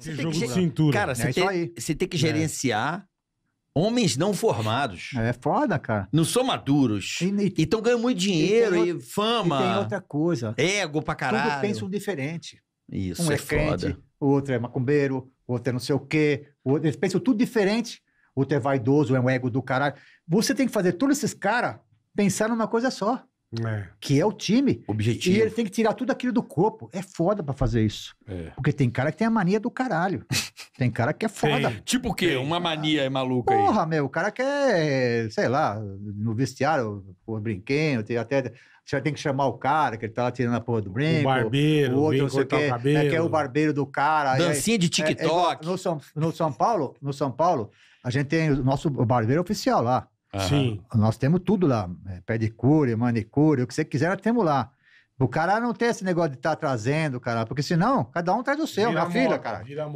Você jogo de cintura. Cara, você, é tem, você tem que é. gerenciar homens não formados. É, é foda, cara. Não são maduros. então ganham muito dinheiro e, outro, e fama. E tem outra coisa. Ego pra caralho. Tudo pensam diferente. Isso, um é, é foda. o outro é macumbeiro, o outro é não sei o quê. outro, eles pensam tudo diferente. O outro é vaidoso, é um ego do caralho. Você tem que fazer todos esses caras pensar numa coisa só. É. Que é o time. Objetivo. E ele tem que tirar tudo aquilo do corpo. É foda pra fazer isso. É. Porque tem cara que tem a mania do caralho. tem cara que é foda. Tem. Tipo o quê? Tem. Uma mania é maluca Porra, aí. Porra, meu, o cara quer, sei lá, no vestiário, o brinquedo, até. Você tem que chamar o cara, que ele tá lá tirando a porra do brinco. O barbeiro, o outro, você quer, o é, é o barbeiro do cara. Dancinha aí, de é, é TikTok. É, no, São, no, São Paulo, no São Paulo, a gente tem o nosso barbeiro oficial lá. Sim. Nós temos tudo lá. É, pedicure, manicure, o que você quiser, nós temos lá. O cara não tem esse negócio de estar tá trazendo, cara, porque senão cada um traz o seu minha na fila, cara. Vira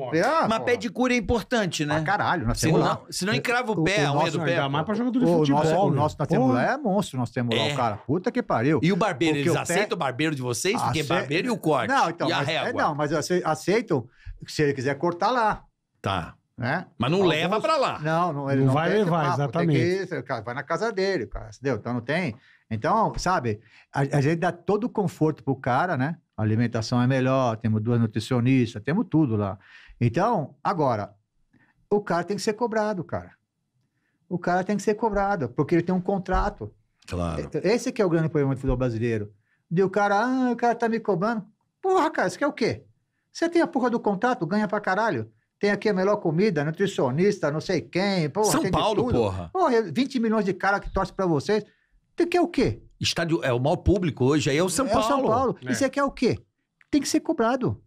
Mas pé de cura é importante, né? Ah, caralho, nós temos lá. Se não encrava o pé, o, o a unha do pé. mais pra jogador de o futebol. Nosso, né? o nosso nós temos lá é monstro, nós temos é. lá, o cara. Puta que pariu. E o barbeiro, porque eles o aceitam o barbeiro de vocês? Porque Ace... barbeiro e o corte. Não, então. E mas, a é, régua. É, não, mas aceitam se ele quiser cortar lá. Tá. Né? Mas não Alguns, leva para lá. Não, não ele não, não vai levar, exatamente. Que, vai na casa dele, cara, entendeu? Então não tem. Então, sabe, a, a gente dá todo o conforto pro cara, né? A alimentação é melhor, temos duas nutricionistas, temos tudo lá. Então, agora, o cara tem que ser cobrado, cara. O cara tem que ser cobrado, porque ele tem um contrato. Claro. Então, esse que é o grande problema do futebol brasileiro. De o cara, ah, o cara tá me cobrando. Porra, cara, isso quer é o quê? Você tem a porra do contrato, ganha pra caralho tem aqui a melhor comida, nutricionista, não sei quem. Porra, São Paulo, porra. Porra, 20 é milhões de caras que torcem pra vocês. Você quer é o quê? Estádio é o maior público hoje, aí é o São é Paulo. É o São Paulo. É. E você quer o quê? Tem que ser cobrado.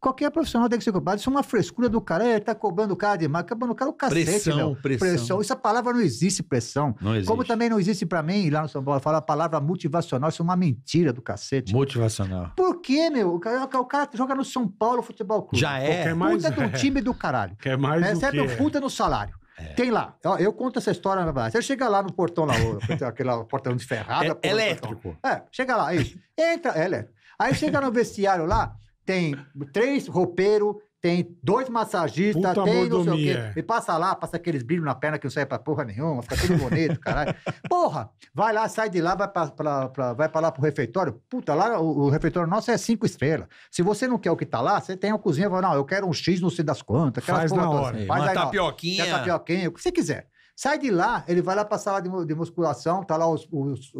Qualquer profissional tem que ser culpado. Isso é uma frescura do cara. Ele é, tá cobrando o cara demais. Tá cobrando o cara o cacete, pressão, Pressão, pressão. Essa palavra não existe, pressão. Não existe. Como também não existe para mim, lá no São Paulo, falar a palavra motivacional. Isso é uma mentira do cacete. Motivacional. Por quê, meu? O cara, o cara joga no São Paulo Futebol Clube. Já é. Quer mais, puta do é. time do caralho. Quer mais né? Recebe o que? É. puta no salário. É. Tem lá. Eu, eu, conto essa história na base. Você chega lá no portão lá, aquele portão de ferrada. É, elétrico. É, chega lá, isso. Entra, é elétrico. Aí chega no vestiário lá, tem três roupeiros, tem dois massagistas, Puta tem mordomia. não sei o quê. E passa lá, passa aqueles brilhos na perna que não sai pra porra nenhuma, fica tudo bonito, caralho. Porra, vai lá, sai de lá, vai pra, pra, pra, vai pra lá pro refeitório. Puta, lá o, o, refeitório nosso é cinco estrelas. Se você não quer o que tá lá, você tem a cozinha, vai, não, eu quero um X, não sei das quantas. Faz na hora. Assim. Faz Uma aí, tapioquinha. Uma tapioquinha, o que você quiser. Sai de lá, ele vai lá pra sala de, de musculação, tá lá o os,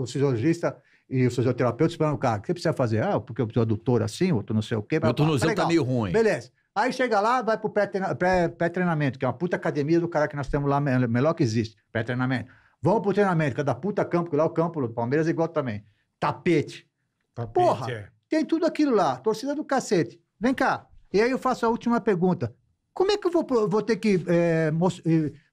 e os fisioterapeuta esperando o cara. O que você precisa fazer? Ah, porque eu preciso adutor assim, outro não sei o quê. Meu tornozelo tá, tá meio ruim. Beleza. Aí chega lá, vai pro pré-treinamento, que é uma puta academia do cara que nós temos lá, melhor que existe, pré-treinamento. Vamos pro treinamento, cada puta campo, que lá é o campo do Palmeiras é igual também. Tapete. Tapete Porra, é. tem tudo aquilo lá, torcida do cacete. Vem cá. E aí eu faço a última pergunta. Como é que eu vou, vou ter que é,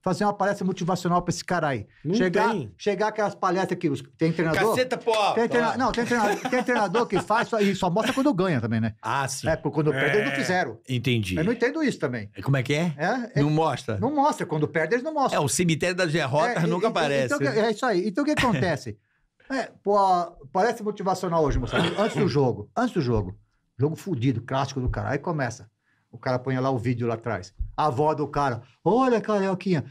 fazer uma palestra motivacional pra esse cara aí? Não chegar, tem. chegar aquelas palestras que tem treinador. Caceta, pô! Tem treina, não, tem treinador, tem treinador que faz só, e só mostra quando ganha também, né? Ah, sim. É, quando é... perde, eles não é, fizeram. Entendi. Eu não entendo isso também. Como é que é? é? é não mostra? Não mostra. Quando perde, eles não mostram. É, o cemitério das derrotas é, nunca então, então aparece. Então, é isso aí. Então o que acontece? É, pô, palestra motivacional hoje, moçada. Antes do jogo. Antes do jogo. Jogo fudido, clássico do caralho. Aí começa. O cara põe lá o vídeo lá atrás. A avó do cara. Olha, Carioquinha,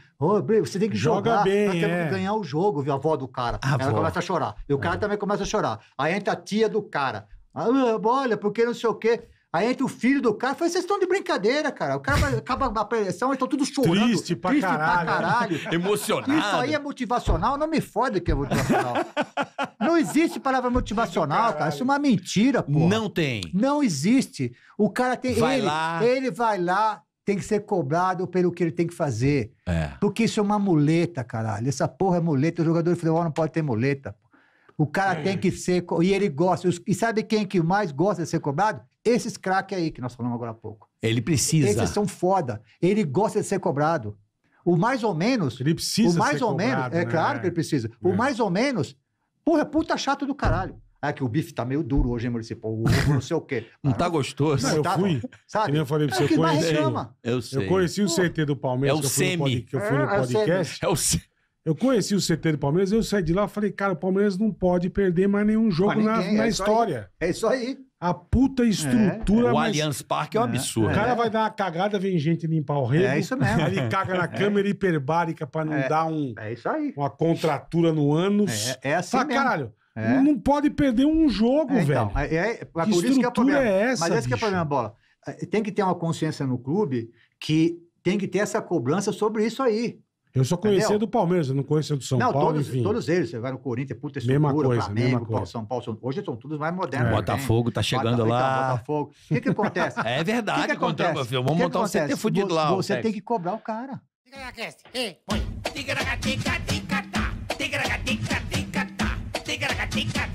você tem que jogar. Joga bem, nós temos é. que ganhar o jogo, viu? A avó do cara. A Ela avó. começa a chorar. E o cara é. também começa a chorar. Aí entra a tia do cara. Ah, olha, porque não sei o quê. Aí entra o filho do cara, falei, vocês estão de brincadeira, cara. O cara acaba a pressão, eles estão tudo chorando. Triste pra triste caralho. Pra caralho. Emocionado. Isso aí é motivacional, não me fode que é motivacional. Não existe palavra motivacional, cara. Isso é uma mentira, pô. Não tem. Não existe. O cara tem. Vai ele, lá. ele vai lá, tem que ser cobrado pelo que ele tem que fazer. É. Porque isso é uma muleta, caralho. Essa porra é muleta. O jogador de futebol não pode ter muleta. O cara é. tem que ser. E ele gosta. E sabe quem que mais gosta de ser cobrado? Esses craques aí que nós falamos agora há pouco. Ele precisa. Esses são foda. Ele gosta de ser cobrado. O mais ou menos. Ele precisa. O mais ou cobrado, menos. É né? É claro que ele precisa. É. O mais ou menos Porra, é puta chato do caralho. É que o bife tá meio duro hoje, hein, Maurício? Pô, não sei o quê. não tá gostoso? Não, eu tá, fui. Sabe? eu falei pra é você, é eu conheci. Eu, sei. eu conheci o CT do Palmeiras. É o que semi. Que eu fui é, no podcast. É o semi. Eu conheci o CT do Palmeiras, eu saí de lá e falei, cara, o Palmeiras não pode perder mais nenhum jogo ninguém, na, na é história. aí, é isso aí. A puta estrutura. É, é. O mas... Allianz Parque é um é, absurdo. O cara é. vai dar uma cagada, vem gente limpar o rego. É isso mesmo. Ele caga na é. câmera hiperbárica pra não dar um, é isso aí. uma contratura no ânus. É, é assim. Pra caralho. É. Não pode perder um jogo, é, então, velho. É, é, por estrutura isso que é o problema. É essa, Mas esse que é o problema, bola. Tem que ter uma consciência no clube que tem que ter essa cobrança sobre isso aí. Eu só conhecia Entendeu? do Palmeiras, eu não conhecia do São não, Paulo. Todos, todos eles. Você vai no Corinthians, puta é estrutura, mesma coisa, Flamengo, mesma coisa. São Paulo. São... Hoje são todos mais modernos. É. Né? Botafogo tá chegando Botafogo, então, lá. Botafogo. O que, que acontece? É verdade, que que acontece? Contra, filho. Vamos que montar que um CT fudido lá. Você tem que cobrar o cara. Tica na cast. Ei, põe. Tica na tica tica tá. Tica na tica tica tá. Tica na tica